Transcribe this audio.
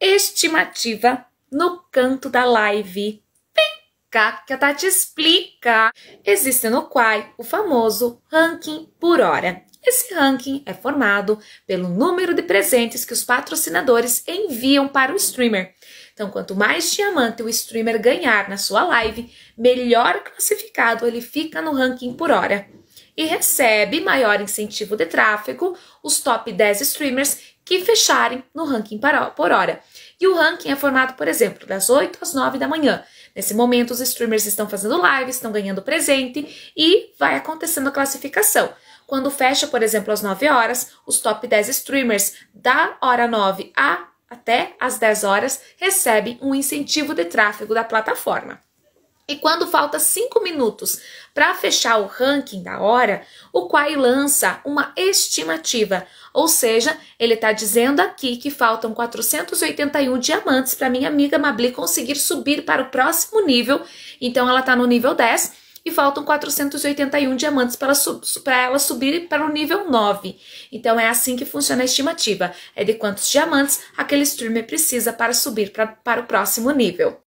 estimativa no canto da live. Vem cá que a Tati explica. Existe no Quai o famoso ranking por hora. Esse ranking é formado pelo número de presentes que os patrocinadores enviam para o streamer. Então, quanto mais diamante o streamer ganhar na sua live, melhor classificado ele fica no ranking por hora e recebe maior incentivo de tráfego os top 10 streamers que fecharem no ranking por hora. E o ranking é formado, por exemplo, das 8 às 9 da manhã. Nesse momento, os streamers estão fazendo live, estão ganhando presente e vai acontecendo a classificação. Quando fecha, por exemplo, às 9 horas, os top 10 streamers da hora 9 a até às 10 horas recebem um incentivo de tráfego da plataforma. E quando falta 5 minutos para fechar o ranking da hora, o Quai lança uma estimativa, ou seja, ele está dizendo aqui que faltam 481 diamantes para minha amiga Mabli conseguir subir para o próximo nível, então ela está no nível 10 e faltam 481 diamantes para, ela subir para o nível 9. Então é assim que funciona a estimativa, é de quantos diamantes aquele streamer precisa para subir pra, para o próximo nível.